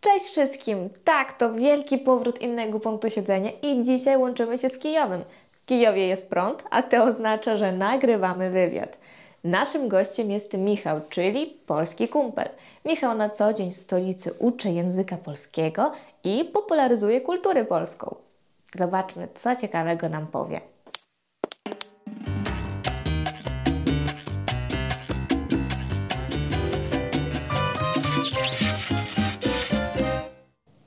Cześć wszystkim! Tak, to wielki powrót innego punktu siedzenia i dzisiaj łączymy się z Kijowym. W Kijowie jest prąd, a to oznacza, że nagrywamy wywiad. Naszym gościem jest Michał, czyli polski kumpel. Michał na co dzień w stolicy uczy języka polskiego i popularyzuje kulturę polską. Zobaczmy, co ciekawego nam powie.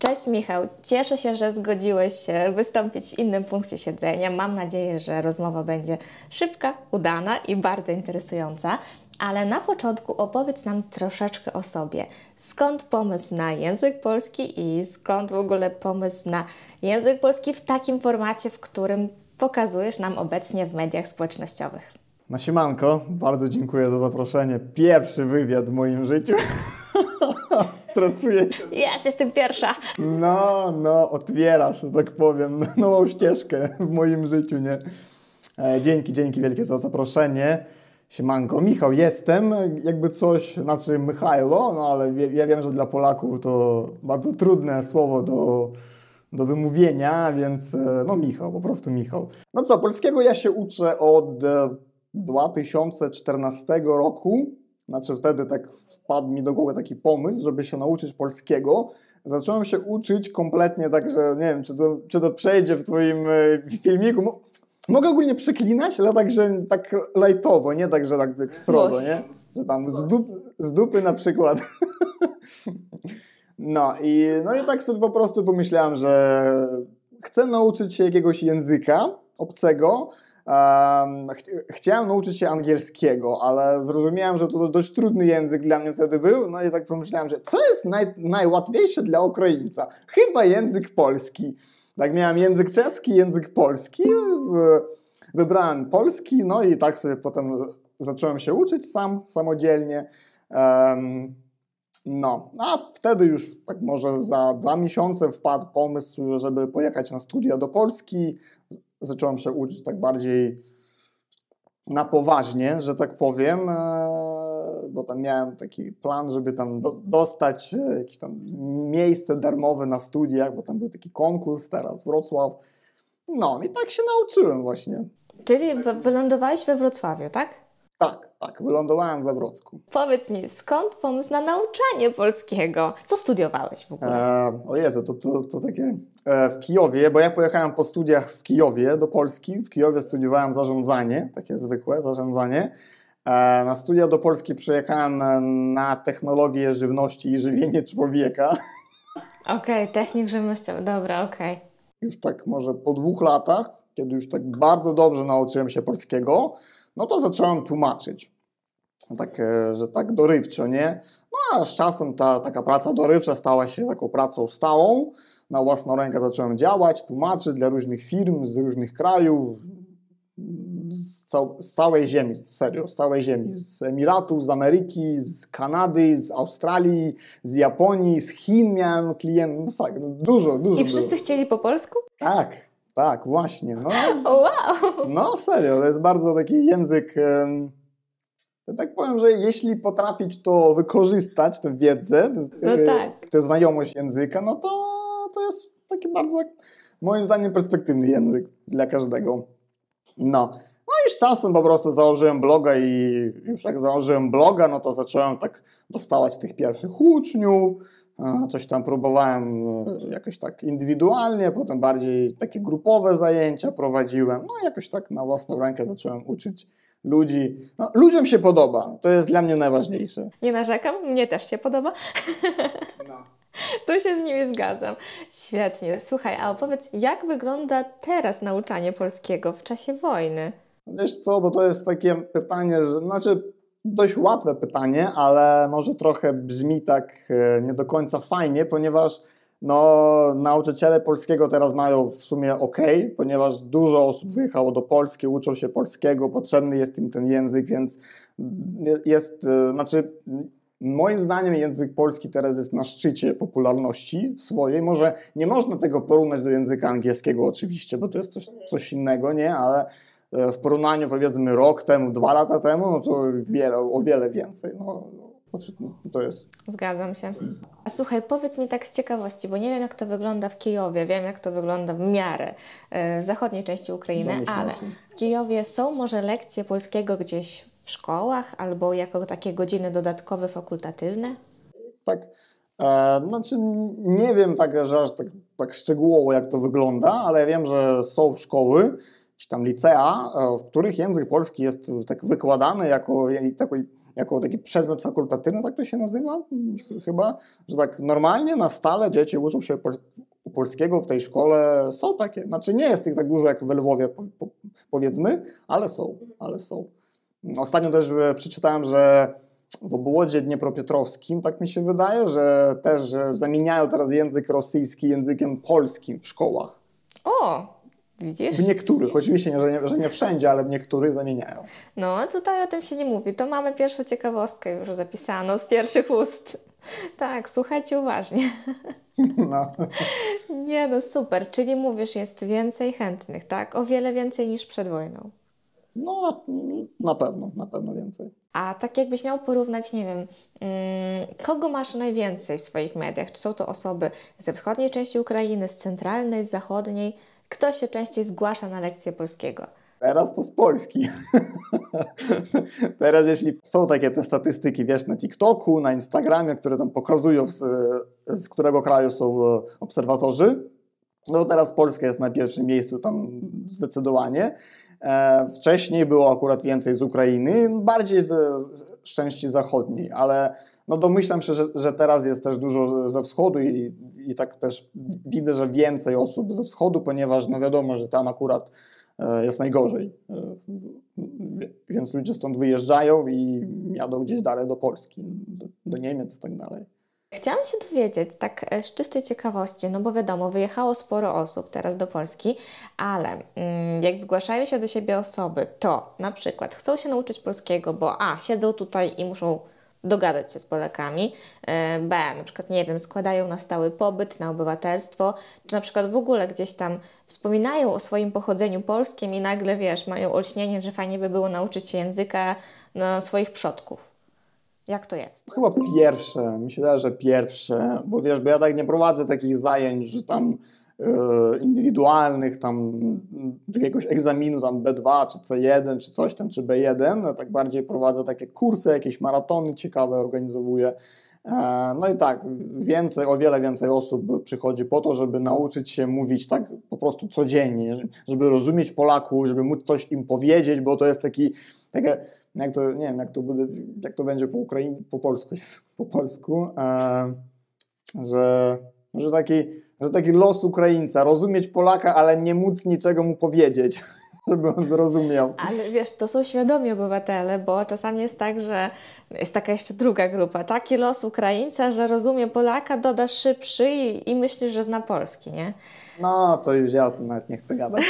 Cześć Michał, cieszę się, że zgodziłeś się wystąpić w innym punkcie siedzenia. Mam nadzieję, że rozmowa będzie szybka, udana i bardzo interesująca. Ale na początku opowiedz nam troszeczkę o sobie. Skąd pomysł na język polski i skąd w ogóle pomysł na język polski w takim formacie, w którym pokazujesz nam obecnie w mediach społecznościowych? Na siemanko, bardzo dziękuję za zaproszenie. Pierwszy wywiad w moim życiu. Stresuję się. jestem pierwsza. No, no, otwierasz, że tak powiem, nową ścieżkę w moim życiu, nie? E, dzięki, dzięki wielkie za zaproszenie. Siemanko, Michał jestem, jakby coś, znaczy Michał. no ale wie, ja wiem, że dla Polaków to bardzo trudne słowo do, do wymówienia, więc e, no Michał, po prostu Michał. No co, polskiego ja się uczę od 2014 e, roku, znaczy wtedy tak wpadł mi do głowy taki pomysł, żeby się nauczyć polskiego. Zacząłem się uczyć kompletnie tak, że nie wiem, czy to, czy to przejdzie w twoim e, filmiku. Mogę ogólnie przeklinać, ale także tak lajtowo, nie tak, że tak jak srodo, nie? Że tam z, z dupy na przykład. No i, no i tak sobie po prostu pomyślałem, że chcę nauczyć się jakiegoś języka obcego, chciałem nauczyć się angielskiego, ale zrozumiałem, że to dość trudny język dla mnie wtedy był, no i tak pomyślałem, że co jest naj, najłatwiejsze dla Ukraińca? Chyba język polski. Tak miałem język czeski, język polski, e, wybrałem polski, no i tak sobie potem zacząłem się uczyć sam, samodzielnie. No, a wtedy już tak może za dwa miesiące wpadł pomysł, żeby pojechać na studia do Polski, zacząłem się uczyć tak bardziej na poważnie, że tak powiem, e, bo tam miałem taki plan, żeby tam dostać e, jakieś tam miejsce darmowe na studiach, bo tam był taki konkurs teraz Wrocław. No i tak się nauczyłem właśnie. Czyli wylądowałeś we Wrocławiu, tak? Tak, tak, wylądowałem we Wrocku. Powiedz mi, skąd pomysł na nauczanie polskiego? Co studiowałeś w ogóle? E, o Jezu, to, to, to takie... E, w Kijowie, bo ja pojechałem po studiach w Kijowie do Polski. W Kijowie studiowałem zarządzanie, takie zwykłe zarządzanie. E, na studia do Polski przyjechałem na technologię żywności i żywienie człowieka. Okej, okay, technik żywnościowy, dobra, okej. Okay. Już tak może po dwóch latach, kiedy już tak bardzo dobrze nauczyłem się polskiego, no to zacząłem tłumaczyć. No tak, e, że tak dorywczo, nie? No a z czasem ta taka praca dorywcza stała się taką pracą stałą. Na własną rękę zacząłem działać, tłumaczyć dla różnych firm z różnych krajów, z, cał z, całej ziemi, serio, z całej ziemi, z Emiratów, z Ameryki, z Kanady, z Australii, z Japonii, z Chin miałem klientów, no tak, dużo, dużo. I wszyscy dużo. chcieli po polsku? Tak, tak, właśnie. No, wow! No serio, to jest bardzo taki język... Ja tak powiem, że jeśli potrafić to wykorzystać, tę wiedzę, no e, tak. tę, no tak. znajomość języka, no to, to jest taki bardzo, moim zdaniem, perspektywny język dla każdego. No. No i z czasem po prostu założyłem bloga i już jak założyłem bloga, no to zacząłem tak dostawać tych pierwszych uczniów, Coś tam próbowałem e, jakoś tak indywidualnie, potem bardziej takie grupowe zajęcia prowadziłem. No jakoś tak na własną rękę zacząłem uczyć ludzi. No, ludziom się podoba, to jest dla mnie najważniejsze. Nie narzekam, mnie też się podoba. No. Tu się z nimi zgadzam. Świetnie. Słuchaj, a opowiedz, jak wygląda teraz nauczanie polskiego w czasie wojny? No wiesz co, bo to jest takie pytanie, że znaczy dość łatwe pytanie, ale może trochę brzmi tak e, nie do końca fajnie, ponieważ no, nauczyciele polskiego teraz mają w sumie ok, ponieważ dużo osób wyjechało do Polski, uczą się polskiego, potrzebny jest im ten język, więc jest, e, znaczy Moim zdaniem język polski teraz jest na szczycie popularności swojej. Może nie można tego porównać do języka angielskiego oczywiście, bo to jest coś, coś innego, nie? Ale E, w porównaniu powiedzmy rok temu, dwa lata temu, no to wiele, o wiele więcej. No, no to jest. Zgadzam się. A słuchaj, powiedz mi tak z ciekawości, bo nie wiem, jak to wygląda w Kijowie, wiem, jak to wygląda w miarę e, w zachodniej części Ukrainy, ale w Kijowie są może lekcje polskiego gdzieś w szkołach albo jako takie godziny dodatkowe, fakultatywne? Tak. E, znaczy, nie wiem tak, że aż tak, tak szczegółowo, jak to wygląda, ale wiem, że są szkoły czy tam licea, e, w których język polski jest tak wykładany jako, jako, e, jako taki przedmiot fakultatywny, tak to się nazywa chyba, że tak normalnie na stale dzieci uczą się pol polskiego w tej szkole. Są takie, znaczy nie jest ich tak dużo jak w Lwowie po powiedzmy, ale są, ale są. Ostatnio też e, przeczytałem, że w obłodzie dniepropietrowskim, tak mi się wydaje, że też zamieniają teraz język rosyjski językiem polskim w szkołach. O! Widzisz? W niektórych, oczywiście, nie, że, nie, że nie wszędzie, ale w niektórych zamieniają. No, tutaj o tym się nie mówi. To mamy pierwszą ciekawostkę już zapisaną z pierwszych ust. Tak, słuchajcie uważnie. No. Nie, no super. Czyli mówisz, jest więcej chętnych, tak? O wiele więcej niż przed wojną. No, na, na pewno, na pewno więcej. A tak jakbyś miał porównać, nie wiem, mm, kogo masz najwięcej w swoich mediach? Czy są to osoby ze wschodniej części Ukrainy, z centralnej, z zachodniej? Kto się częściej zgłasza na lekcje polskiego? Teraz to z Polski. Teraz, jeśli są takie te statystyki, wiesz, na TikToku, na Instagramie, które tam pokazują, z, z którego kraju są e, obserwatorzy, no teraz Polska jest na pierwszym miejscu tam zdecydowanie. E, wcześniej było akurat więcej z Ukrainy, bardziej z, z części zachodniej, ale no domyślam się, że, że teraz jest też dużo ze wschodu i i tak też widzę, że więcej osób ze wschodu, ponieważ no wiadomo, że tam akurat e, jest najgorzej. E, więc ludzie stąd wyjeżdżają i jadą gdzieś dalej do Polski, do, Niemiec i tak dalej. Chciałam się dowiedzieć, tak e, z czystej ciekawości, no bo wiadomo, wyjechało sporo osób teraz do Polski, ale mm, jak zgłaszają się do siebie osoby, to na przykład chcą się nauczyć polskiego, bo a, siedzą tutaj i muszą dogadać się z Polakami. E, B, na przykład, nie wiem, składają na stały pobyt, na obywatelstwo, czy na przykład w ogóle gdzieś tam wspominają o swoim pochodzeniu polskim i nagle, wiesz, mają olśnienie, że fajnie by było nauczyć się języka no, swoich przodków. Jak to jest? Chyba pierwsze, myślę, że pierwsze, bo wiesz, bo ja tak nie prowadzę takich zajęć, że tam E, indywidualnych, tam mm, jakiegoś egzaminu, tam B2 czy C1 czy coś tam, czy B1, no, tak bardziej prowadzę takie kursy, jakieś maratony ciekawe organizowuję. E, no i tak, więcej, o wiele więcej osób przychodzi po to, żeby nauczyć się mówić tak po prostu codziennie, żeby rozumieć Polaków, żeby móc coś im powiedzieć, bo to jest taki, takie, jak to, nie wiem, jak to, będzie, jak to będzie po Ukrainie, po polsku, po polsku, e, że że taki, że taki los Ukraińca, rozumieć Polaka, ale nie móc niczego mu powiedzieć żeby on zrozumiał. Ale wiesz, to są świadomi obywatele, bo czasami jest tak, że jest taka jeszcze druga grupa. Taki los Ukraińca, że rozumie Polaka, doda szybszy i, i myślisz, że zna polski, nie? No, to już ja o tym nawet nie chcę gadać.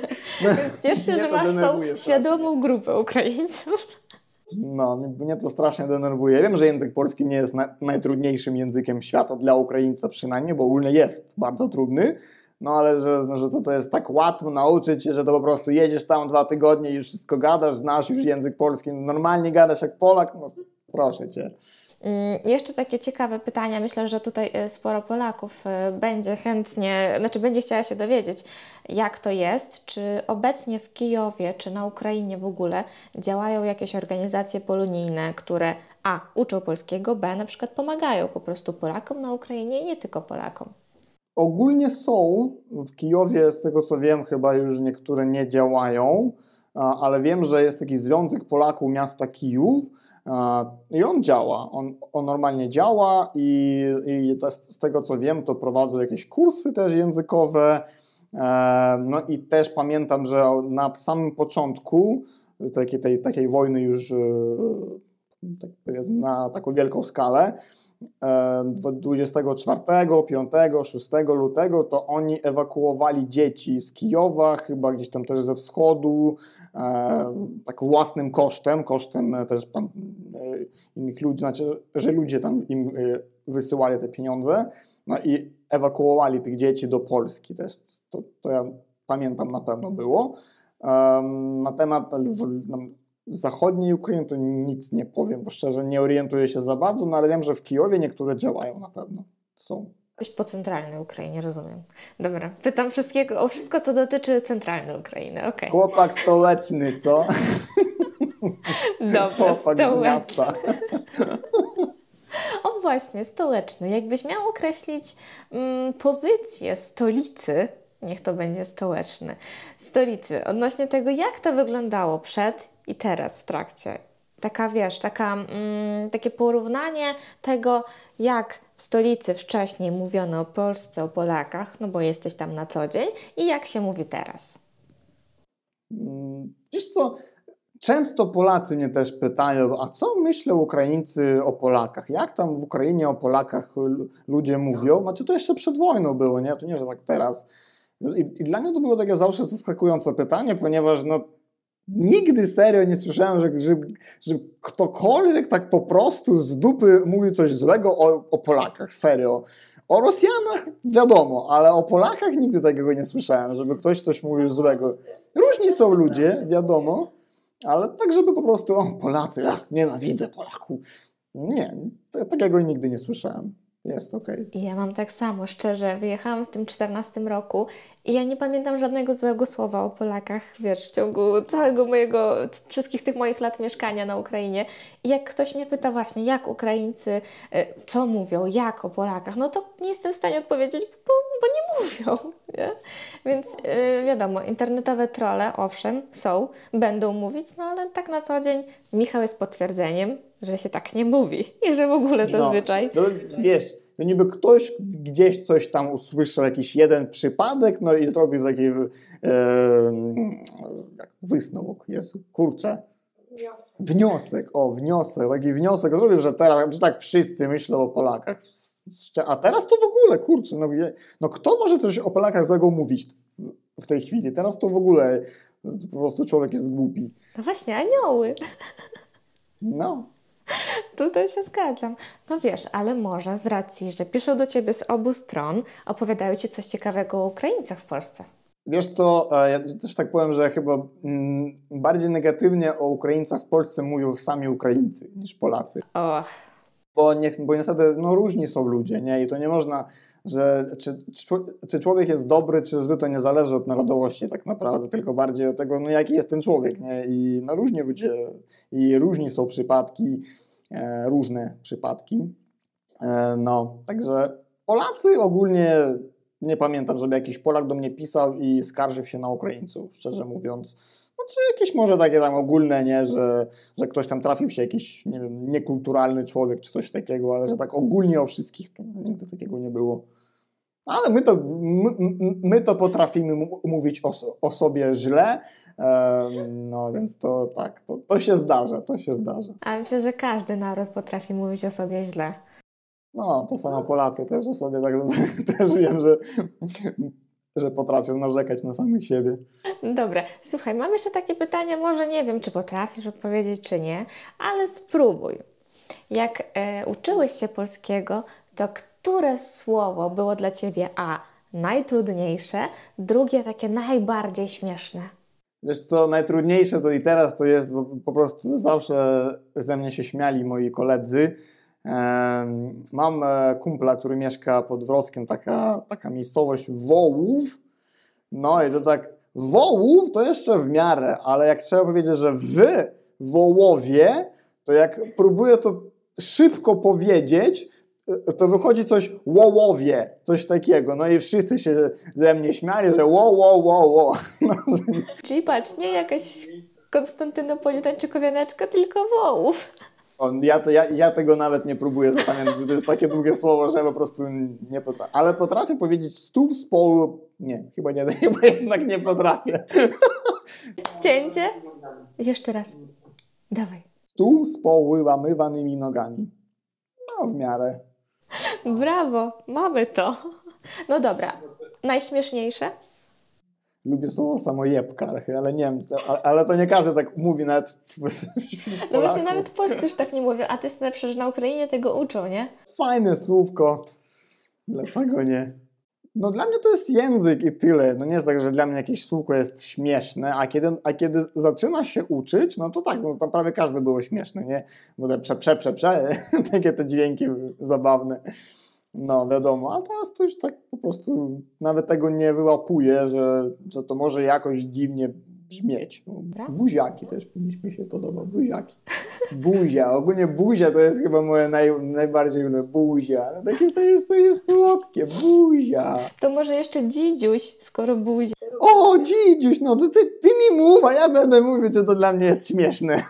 Więc cieszę się, że masz tą świadomą grupę Ukraińców. No, mnie to strasznie denerwuje. Wiem, że język polski nie jest na, najtrudniejszym językiem świata, dla Ukraińca przynajmniej, bo ogólnie jest bardzo trudny, no ale że, no, że to, to jest tak łatwo nauczyć się, że to po prostu jedziesz tam dwa tygodnie i już wszystko gadasz, znasz już język polski, normalnie gadasz jak Polak, no proszę Cię. Y, jeszcze takie ciekawe pytania, myślę, że tutaj y, sporo Polaków y, będzie chętnie, znaczy będzie chciała się dowiedzieć, jak to jest, czy obecnie w Kijowie, czy na Ukrainie w ogóle działają jakieś organizacje polonijne, które a. uczą polskiego, b. na przykład pomagają po prostu Polakom na Ukrainie i nie tylko Polakom. Ogólnie są, w Kijowie z tego co wiem chyba już niektóre nie działają, ale wiem, że jest taki Związek Polaków Miasta Kijów i on działa, on, on normalnie działa i, i z tego co wiem, to prowadzą jakieś kursy też językowe, e, no i też pamiętam, że na samym początku takiej, tej, takiej wojny już e, tak powiedzmy na taką wielką skalę, 24, 5, 6 lutego to oni ewakuowali dzieci z Kijowa, chyba gdzieś tam też ze wschodu, ehm, tak własnym kosztem, kosztem e, też tam e, innych ludzi, znaczy, że ludzie tam im e, wysyłali te pieniądze, no i ewakuowali tych dzieci do Polski też, to, to ja pamiętam na pewno było. Ehm, na temat zachodniej Ukrainy to nic nie powiem, bo szczerze nie orientuję się za bardzo, no ale wiem, że w Kijowie niektóre działają na pewno. Są. Coś po centralnej Ukrainie, rozumiem. Dobra, pytam wszystkiego, o wszystko, co dotyczy centralnej Ukrainy, okej. Okay. Chłopak stołeczny, co? Dobra, Chłopak stołeczny. o właśnie, stołeczny. Jakbyś miał określić mm, pozycję stolicy niech to będzie stołeczny, stolicy, odnośnie tego, jak to wyglądało przed i teraz w trakcie. Taka wiesz, taka, mm, takie porównanie tego, jak w stolicy wcześniej mówiono o Polsce, o Polakach, no bo jesteś tam na co dzień, i jak się mówi teraz. Mm, wiesz co, Często Polacy mnie też pytają, a co myślą Ukraińcy o Polakach? Jak tam w Ukrainie o Polakach ludzie mówią? Znaczy to jeszcze przed wojną było, nie? To nie, że tak teraz. No I, I, dla mnie to było takie zawsze zaskakujące pytanie, ponieważ no, nigdy serio nie słyszałem, że, że, że ktokolwiek tak po prostu z dupy mówi coś złego o, o Polakach, serio. O Rosjanach wiadomo, ale o Polakach nigdy takiego nie słyszałem, żeby ktoś coś mówił złego. Różni są ludzie, wiadomo, ale tak, żeby po prostu, o Polacy, ach, nienawidzę Polaków. Nie, takiego nigdy nie słyszałem jest okej. Okay. Ja mam tak samo, szczerze. Wyjechałam w tym 14 roku i ja nie pamiętam żadnego złego słowa o Polakach, wiesz, w ciągu całego mojego, wszystkich tych moich lat mieszkania na Ukrainie. I jak ktoś mnie pyta właśnie, jak Ukraińcy, e, co mówią, jak o Polakach, no to nie jestem w stanie odpowiedzieć, bo, bo nie mówią, nie? Więc yy, wiadomo, internetowe trolle, owszem, są, będą mówić, no ale tak na co dzień Michał jest potwierdzeniem, że się tak nie mówi i że w ogóle no, zazwyczaj. No, no wiesz, no niby ktoś gdzieś coś tam usłyszał, jakiś jeden przypadek, no i zrobił taki e, wysnuł, jest kurczę. Wniosek. wniosek, o wniosek, taki wniosek zrobił, że teraz, że tak wszyscy myślą o Polakach, a teraz to w ogóle, kurczę, no, no kto może coś o Polakach złego mówić w tej chwili? Teraz to w ogóle po prostu człowiek jest głupi. No właśnie, anioły. No. Tutaj się zgadzam. No wiesz, ale może z racji, że piszą do ciebie z obu stron, opowiadają ci coś ciekawego o Ukraińcach w Polsce. Wiesz co, e, ja też tak powiem, że chyba mm, bardziej negatywnie o Ukraińcach w Polsce mówią sami Ukraińcy niż Polacy. Och. Bo, nie, bo niestety no, różni są ludzie, nie? I to nie można że czy, czy człowiek jest dobry, czy zły, to nie zależy od narodowości tak naprawdę, tylko bardziej od tego, no jaki jest ten człowiek, nie? I no różni ludzie, i różni są przypadki, e, różne przypadki. E, no, także Polacy ogólnie nie pamiętam, żeby jakiś Polak do mnie pisał i skarżył się na Ukraińców, szczerze mówiąc. Znaczy jakieś może takie tam ogólne, nie, że, że ktoś tam trafił się jakiś, nie wiem, niekulturalny człowiek czy coś takiego, ale że tak ogólnie o wszystkich to nigdy takiego nie było. Ale my to, my, my to potrafimy mówić o, o sobie źle, no więc to tak, to, to się zdarza, to się zdarza. A myślę, że każdy naród potrafi mówić o sobie źle. No, to samo Polacy też o sobie tak, też wiem, że że potrafią narzekać na samych siebie. Dobra, słuchaj, mam jeszcze takie pytanie. może nie wiem, czy potrafisz odpowiedzieć, czy nie, ale spróbuj. Jak e, uczyłeś się polskiego, to które słowo było dla ciebie A najtrudniejsze, drugie takie najbardziej śmieszne? Wiesz co, najtrudniejsze to i teraz to jest, bo po prostu zawsze ze mnie się śmiali moi koledzy, Mam e, kumpla, który mieszka pod Wrockiem, taka, taka miejscowość Wołów. No i to tak, Wołów to jeszcze w miarę, ale jak trzeba powiedzieć, że wy Wołowie, to jak próbuję to szybko powiedzieć, e, to wychodzi coś Wołowie, coś takiego. No i wszyscy się ze mnie śmiali, że wo, wo, wo, wo. Czyli patrz, nie jakaś Konstantynopolitańczykowianeczka, tylko Wołów. On, ja, to, ja, ja tego nawet nie próbuję zapamiętać, bo to jest takie długie słowo, że ja po prostu nie potrafię. Ale potrafię powiedzieć stół z połu... Nie, chyba, nie, chyba jednak nie potrafię. Cięcie? Jeszcze raz. Dawaj. Stół z poływamywanymi nogami. No, w miarę. Brawo, mamy to. No dobra, najśmieszniejsze? lubię słowo samojebka, ale nie wiem, ale to nie każdy tak mówi nawet w, No właśnie, nawet Polscy już tak nie mówią, a ty jest lepsze, na Ukrainie tego uczą, nie? Fajne słówko, dlaczego nie? No dla mnie to jest język i tyle. No nie jest tak, że dla mnie jakieś słówko jest śmieszne, a kiedy, a kiedy zaczyna się uczyć, no to tak, no tam prawie każde było śmieszne, nie? Bo te prze, prze, prze, prze, takie te dźwięki zabawne. No, wiadomo, a teraz to już tak po prostu nawet tego nie wyłapuje, że, że to może jakoś dziwnie brzmieć. No, buziaki też mi się podoba, buziaki. Buzia, ogólnie buzia to jest chyba moje naj, najbardziej ulubione, buzia. No, takie to jest, to jest słodkie, buzia. To może jeszcze dzidziuś, skoro buzia. O, dzidziuś, no to ty, ty mi mów, a ja będę mówić, że to dla mnie jest śmieszne.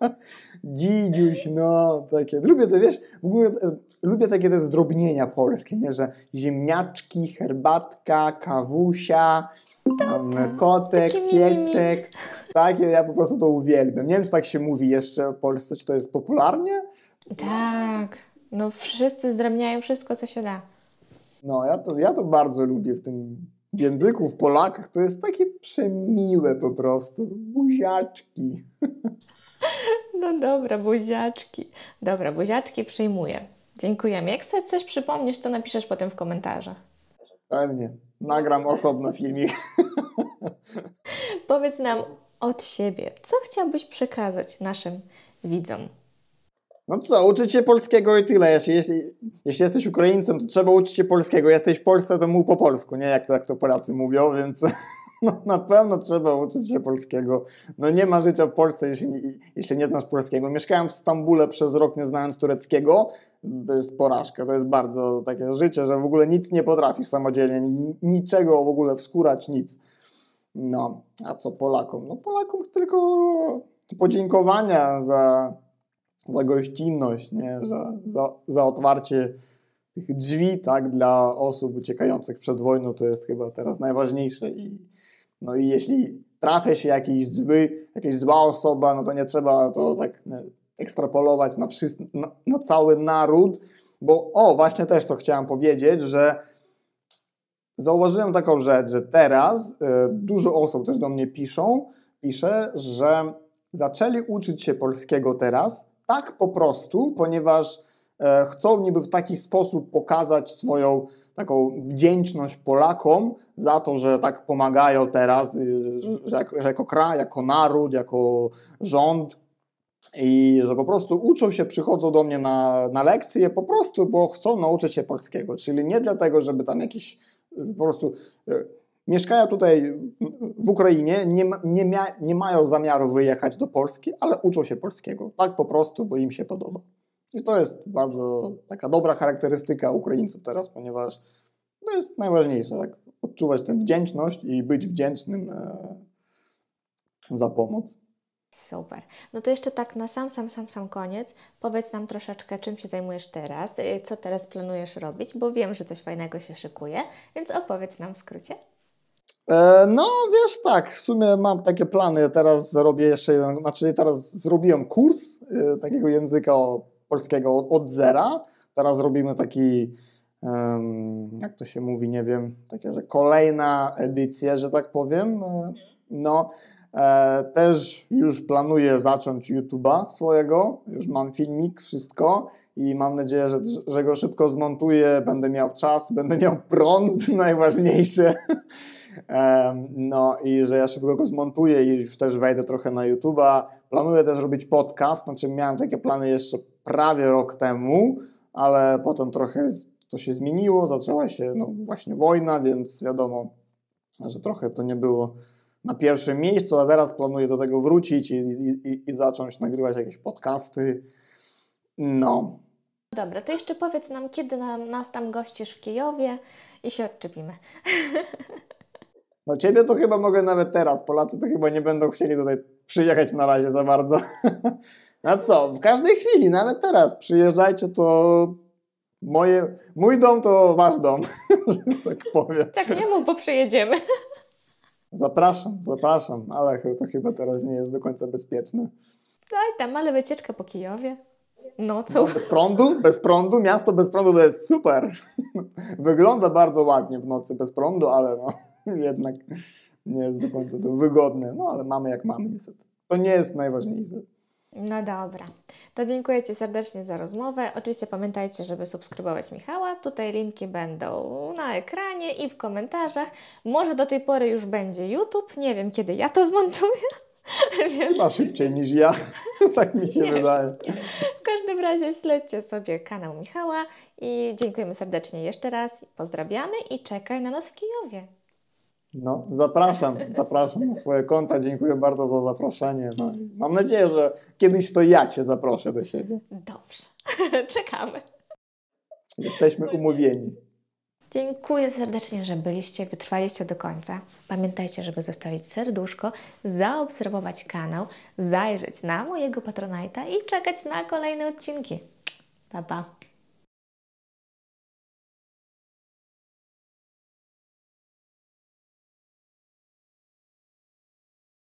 Dzidziuś, no, takie. Lubię to, wiesz, w ogóle e, lubię takie te zdrobnienia polskie, nie, że ziemniaczki, herbatka, kawusia, tam, kotek, Takie piesek. Takie, ja po prostu to uwielbiam. Nie wiem, czy tak się mówi jeszcze w Polsce, czy to jest popularnie? Tak. No wszyscy zdrabniają wszystko, co się da. No, ja to, ja to bardzo lubię w tym w języku, w Polakach. To jest takie przemiłe po prostu. Buziaczki. No dobra, buziaczki. Dobra, buziaczki przyjmuję. Dziękujemy. Jak sobie coś przypomnisz, to napiszesz potem w komentarzach. Pewnie. Nagram osobno filmik. Powiedz nam od siebie, co chciałbyś przekazać naszym widzom? No co, uczyć się polskiego i tyle. Jeśli, jeśli, jeśli, jesteś Ukraińcem, to trzeba uczyć się polskiego. Jesteś w Polsce, to mów po polsku, nie jak to, jak to Polacy mówią, więc no, na pewno trzeba uczyć się polskiego. No nie ma życia w Polsce, jeśli, jeśli nie znasz polskiego. Mieszkałem w Stambule przez rok, nie znając tureckiego. To jest porażka, to jest bardzo takie życie, że w ogóle nic nie potrafisz samodzielnie, niczego w ogóle wskurać, nic. No, a co Polakom? No Polakom tylko podziękowania za, za gościnność, nie? Za, za, za otwarcie tych drzwi tak, dla osób uciekających przed wojną to jest chyba teraz najważniejsze. I, no i jeśli trafia się jakiś zły, jakaś zła osoba, no to nie trzeba to tak e, ekstrapolować na, wszyst na, na cały naród, bo o, właśnie też to chciałem powiedzieć, że zauważyłem taką rzecz, że teraz y, dużo osób też do mnie piszą, pisze, że zaczęli uczyć się polskiego teraz tak po prostu, ponieważ E, chcą niby w taki sposób pokazać swoją taką wdzięczność Polakom za to, że tak pomagają teraz, y, że, że jako kraj, jako naród, jako rząd i że po prostu uczą się, przychodzą do mnie na, na lekcje po prostu, bo chcą nauczyć się polskiego, czyli nie dlatego, żeby tam jakiś y, po prostu y, mieszkają tutaj w Ukrainie, nie, nie, mia, nie mają zamiaru wyjechać do Polski, ale uczą się polskiego, tak po prostu, bo im się podoba. I to jest bardzo taka dobra charakterystyka Ukraińców teraz, ponieważ to jest najważniejsze, tak? Odczuwać tę wdzięczność i być wdzięcznym e, za pomoc. Super. No to jeszcze tak na sam, sam, sam, sam koniec. Powiedz nam troszeczkę, czym się zajmujesz teraz, e, co teraz planujesz robić, bo wiem, że coś fajnego się szykuje, więc opowiedz nam w skrócie. E, no, wiesz tak, w sumie mam takie plany. Teraz zrobię jeszcze jeden, znaczy teraz zrobiłem kurs e, takiego języka o polskiego od, od zera. Teraz robimy taki, um, jak to się mówi, nie wiem, takie, że kolejna edycja, że tak powiem. E, no, e, też już planuję zacząć YouTube'a swojego, już mam filmik, wszystko i mam nadzieję, że, że go szybko zmontuję, będę miał czas, będę miał prąd, najważniejsze. No i że ja szybko go zmontuję i już też wejdę trochę na YouTube'a. Planuję też robić podcast, znaczy miałem takie plany jeszcze prawie rok temu, ale potem trochę to się zmieniło, zaczęła się no, właśnie wojna, więc wiadomo, że trochę to nie było na pierwszym miejscu, a teraz planuję do tego wrócić i, i, i zacząć nagrywać jakieś podcasty. No. Dobra, to jeszcze powiedz nam, kiedy nam, nas tam gościsz w Kijowie i się odczepimy. No ciebie to chyba mogę nawet teraz. Polacy to chyba nie będą chcieli tutaj przyjechać na razie za bardzo. A co? W każdej chwili, nawet teraz. Przyjeżdżajcie, to moje, mój dom to wasz dom, tak powiem. Tak nie mów, bo przyjedziemy. Zapraszam, zapraszam, ale to chyba teraz nie jest do końca bezpieczne. No i tam, ale wycieczka po Kijowie. No co? No, bez prądu? Bez prądu? Miasto bez prądu to jest super. Wygląda bardzo ładnie w nocy bez prądu, ale no. jednak nie jest do końca to wygodne, no ale mamy jak mamy niestety. To nie jest najważniejsze. No dobra, to dziękuję Ci serdecznie za rozmowę. Oczywiście pamiętajcie, żeby subskrybować Michała. Tutaj linki będą na ekranie i w komentarzach. Może do tej pory już będzie YouTube. Nie wiem, kiedy ja to zmontuję. Więc... Chyba szybciej niż ja, tak mi się Nie wydaje. W każdym razie śledźcie sobie kanał Michała i dziękujemy serdecznie jeszcze raz. Pozdrawiamy i czekaj na nas w Kijowie. No, zapraszam, zapraszam na swoje konta. Dziękuję bardzo za zaproszenie. No, mam nadzieję, że kiedyś to ja Cię zaproszę do siebie. Dobrze, czekamy. Jesteśmy umówieni. Dziękuję serdecznie, że byliście, wytrwaliście do końca. Pamiętajcie, żeby zostawić serduszko, zaobserwować kanał, zajrzeć na mojego patronajta i czekać na kolejne odcinki. Pa, pa.